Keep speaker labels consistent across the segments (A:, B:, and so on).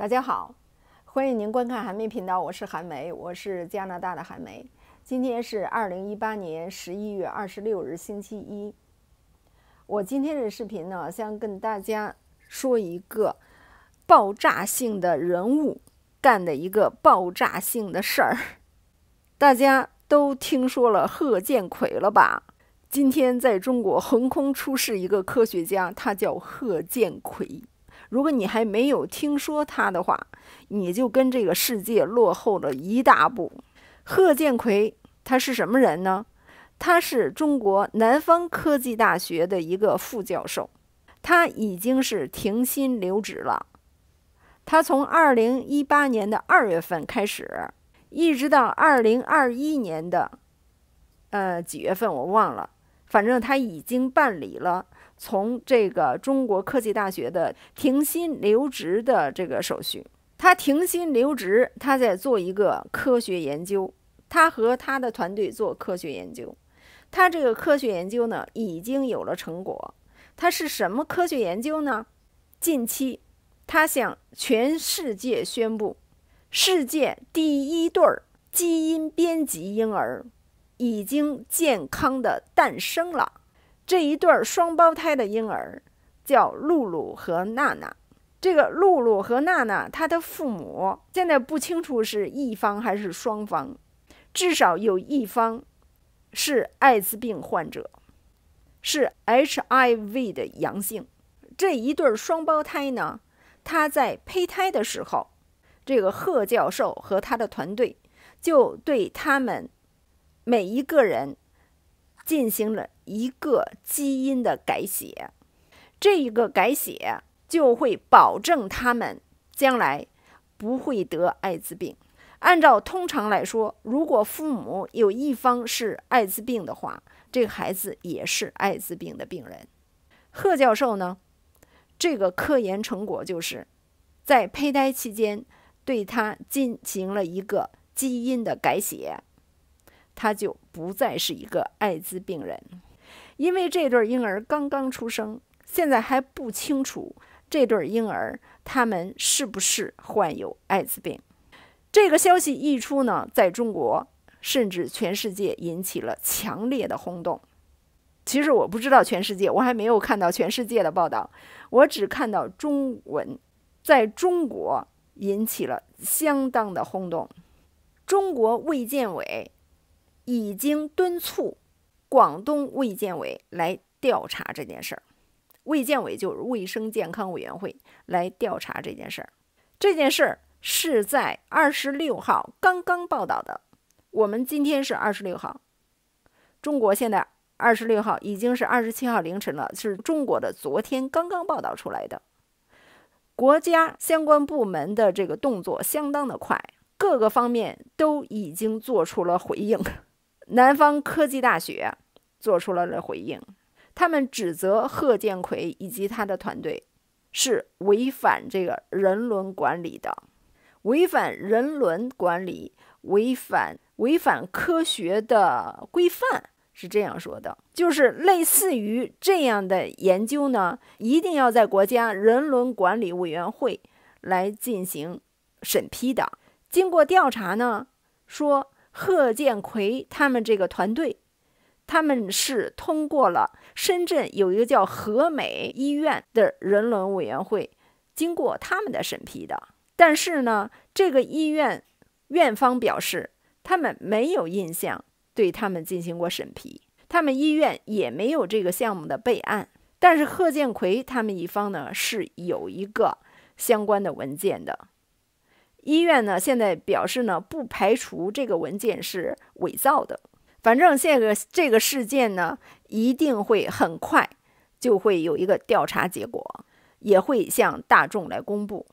A: 大家好，欢迎您观看韩梅频道，我是韩梅，我是加拿大的韩梅。今天是二零一八年十一月二十六日，星期一。我今天的视频呢，想跟大家说一个爆炸性的人物干的一个爆炸性的事儿。大家都听说了贺建奎了吧？今天在中国横空出世一个科学家，他叫贺建奎。如果你还没有听说他的话，你就跟这个世界落后了一大步。贺建奎他是什么人呢？他是中国南方科技大学的一个副教授，他已经是停薪留职了。他从二零一八年的二月份开始，一直到二零二一年的呃几月份我忘了，反正他已经办理了。从这个中国科技大学的停薪留职的这个手续，他停薪留职，他在做一个科学研究，他和他的团队做科学研究，他这个科学研究呢已经有了成果，他是什么科学研究呢？近期，他向全世界宣布，世界第一对儿基因编辑婴儿已经健康的诞生了。这一对双胞胎的婴儿叫露露和娜娜。这个露露和娜娜，她的父母现在不清楚是一方还是双方，至少有一方是艾滋病患者，是 HIV 的阳性。这一对双胞胎呢，他在胚胎的时候，这个贺教授和他的团队就对他们每一个人进行了。一个基因的改写，这一个改写就会保证他们将来不会得艾滋病。按照通常来说，如果父母有一方是艾滋病的话，这个孩子也是艾滋病的病人。贺教授呢，这个科研成果就是在胚胎期间对他进行了一个基因的改写，他就不再是一个艾滋病人。因为这对婴儿刚刚出生，现在还不清楚这对婴儿他们是不是患有艾滋病。这个消息一出呢，在中国甚至全世界引起了强烈的轰动。其实我不知道全世界，我还没有看到全世界的报道，我只看到中文，在中国引起了相当的轰动。中国卫健委已经敦促。广东卫健委来调查这件事儿，卫健委就是卫生健康委员会来调查这件事儿。这件事儿是在二十六号刚刚报道的，我们今天是二十六号。中国现在二十六号已经是二十七号凌晨了，是中国的昨天刚刚报道出来的。国家相关部门的这个动作相当的快，各个方面都已经做出了回应。南方科技大学做出了回应，他们指责贺建奎以及他的团队是违反这个人伦管理的，违反人伦管理，违反违反科学的规范是这样说的，就是类似于这样的研究呢，一定要在国家人伦管理委员会来进行审批的。经过调查呢，说。贺建奎他们这个团队，他们是通过了深圳有一个叫和美医院的人伦委员会，经过他们的审批的。但是呢，这个医院院方表示，他们没有印象对他们进行过审批，他们医院也没有这个项目的备案。但是贺建奎他们一方呢，是有一个相关的文件的。医院呢，现在表示呢，不排除这个文件是伪造的。反正这个这个事件呢，一定会很快就会有一个调查结果，也会向大众来公布。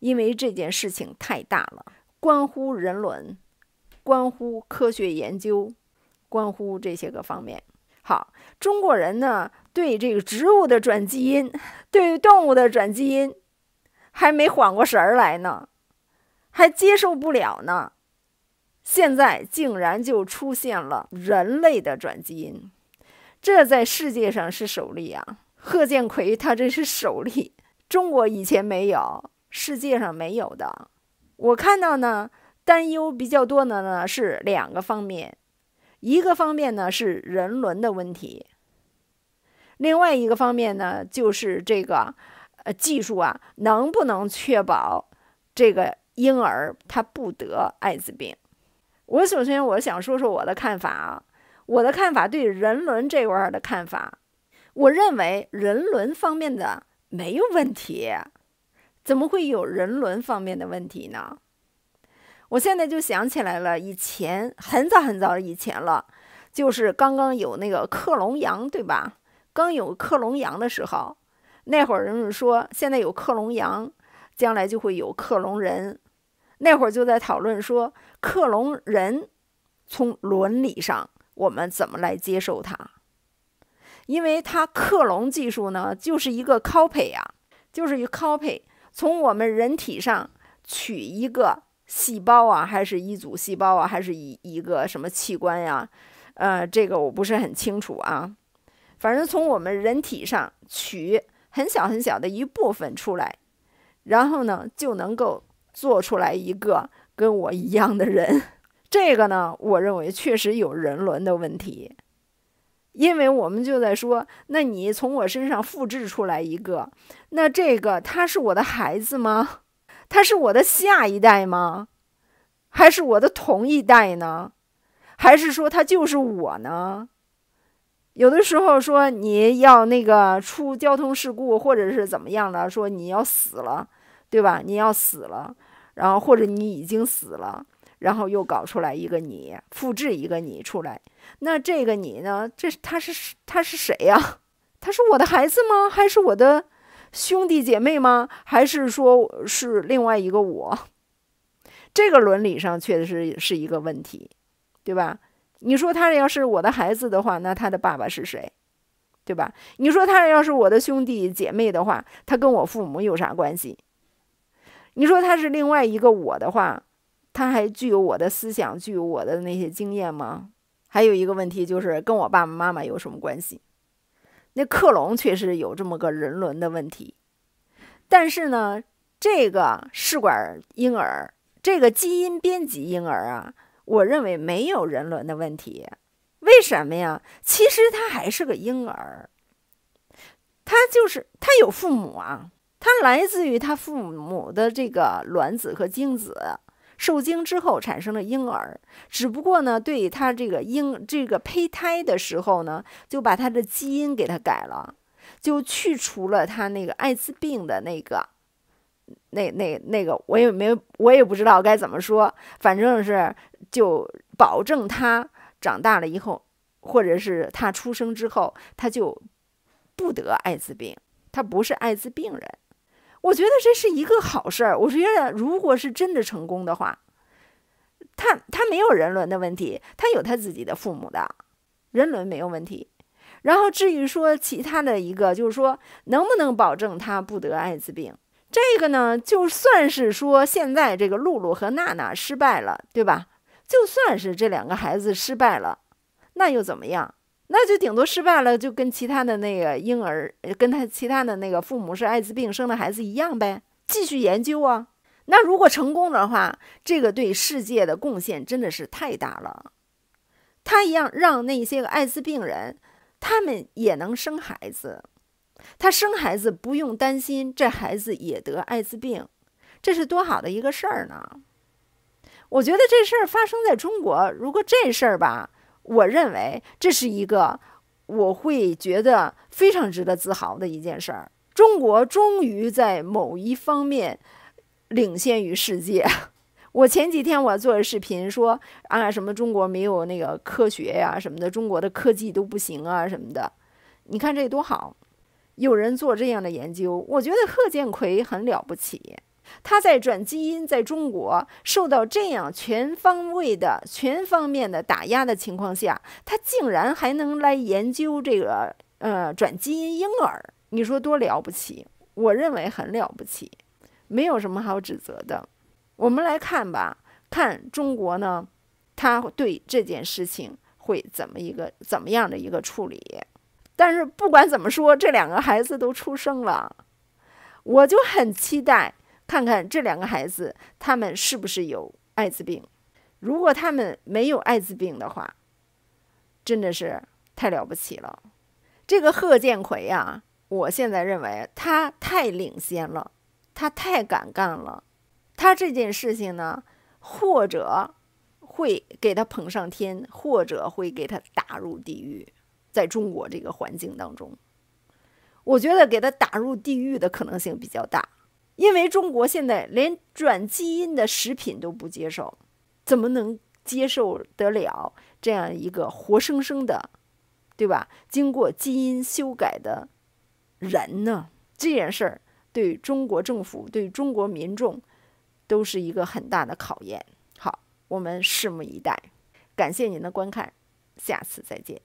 A: 因为这件事情太大了，关乎人伦，关乎科学研究，关乎这些个方面。好，中国人呢，对这个植物的转基因，对于动物的转基因，还没缓过神来呢。还接受不了呢，现在竟然就出现了人类的转基因，这在世界上是首例啊！贺建奎他这是首例，中国以前没有，世界上没有的。我看到呢，担忧比较多的呢是两个方面，一个方面呢是人伦的问题，另外一个方面呢就是这个呃技术啊能不能确保这个。婴儿他不得艾滋病。我首先我想说说我的看法啊，我的看法对人伦这块的看法，我认为人伦方面的没有问题，怎么会有人伦方面的问题呢？我现在就想起来了，以前很早很早以前了，就是刚刚有那个克隆羊，对吧？刚有克隆羊的时候，那会儿人们说，现在有克隆羊，将来就会有克隆人。那会儿就在讨论说，克隆人从伦理上我们怎么来接受它？因为它克隆技术呢，就是一个 copy 啊，就是 copy。从我们人体上取一个细胞啊，还是一组细胞啊，还是一一个什么器官呀？呃，这个我不是很清楚啊。反正从我们人体上取很小很小的一部分出来，然后呢就能够。做出来一个跟我一样的人，这个呢，我认为确实有人伦的问题，因为我们就在说，那你从我身上复制出来一个，那这个他是我的孩子吗？他是我的下一代吗？还是我的同一代呢？还是说他就是我呢？有的时候说你要那个出交通事故，或者是怎么样的，说你要死了，对吧？你要死了。然后或者你已经死了，然后又搞出来一个你，复制一个你出来，那这个你呢？这他是他是谁呀？他是我的孩子吗？还是我的兄弟姐妹吗？还是说是另外一个我？这个伦理上确实是一个问题，对吧？你说他要是我的孩子的话，那他的爸爸是谁，对吧？你说他要是我的兄弟姐妹的话，他跟我父母有啥关系？你说他是另外一个我的话，他还具有我的思想，具有我的那些经验吗？还有一个问题就是跟我爸爸妈妈有什么关系？那克隆确实有这么个人伦的问题，但是呢，这个试管婴儿，这个基因编辑婴儿啊，我认为没有人伦的问题。为什么呀？其实他还是个婴儿，他就是他有父母啊。他来自于他父母的这个卵子和精子，受精之后产生了婴儿。只不过呢，对他这个婴这个胚胎的时候呢，就把他的基因给他改了，就去除了他那个艾滋病的那个，那那那个，我也没我也不知道该怎么说，反正是就保证他长大了以后，或者是他出生之后，他就不得艾滋病，他不是艾滋病人。我觉得这是一个好事儿。我觉得，如果是真的成功的话，他他没有人伦的问题，他有他自己的父母的人伦没有问题。然后至于说其他的一个，就是说能不能保证他不得艾滋病这个呢？就算是说现在这个露露和娜娜失败了，对吧？就算是这两个孩子失败了，那又怎么样？那就顶多失败了，就跟其他的那个婴儿，跟他其他的那个父母是艾滋病生的孩子一样呗。继续研究啊，那如果成功的话，这个对世界的贡献真的是太大了。他一样让那些个艾滋病人，他们也能生孩子，他生孩子不用担心这孩子也得艾滋病，这是多好的一个事儿呢。我觉得这事儿发生在中国，如果这事儿吧。我认为这是一个我会觉得非常值得自豪的一件事儿。中国终于在某一方面领先于世界。我前几天我做的视频说啊，什么中国没有那个科学呀，什么的，中国的科技都不行啊，什么的。你看这多好，有人做这样的研究，我觉得贺建奎很了不起。他在转基因在中国受到这样全方位的、全方面的打压的情况下，他竟然还能来研究这个呃转基因婴儿，你说多了不起？我认为很了不起，没有什么好指责的。我们来看吧，看中国呢，他对这件事情会怎么一个、怎么样的一个处理？但是不管怎么说，这两个孩子都出生了，我就很期待。看看这两个孩子，他们是不是有艾滋病？如果他们没有艾滋病的话，真的是太了不起了。这个贺建奎呀，我现在认为他太领先了，他太敢干了。他这件事情呢，或者会给他捧上天，或者会给他打入地狱。在中国这个环境当中，我觉得给他打入地狱的可能性比较大。因为中国现在连转基因的食品都不接受，怎么能接受得了这样一个活生生的，对吧？经过基因修改的人呢？这件事儿对中国政府、对中国民众都是一个很大的考验。好，我们拭目以待。感谢您的观看，下次再见。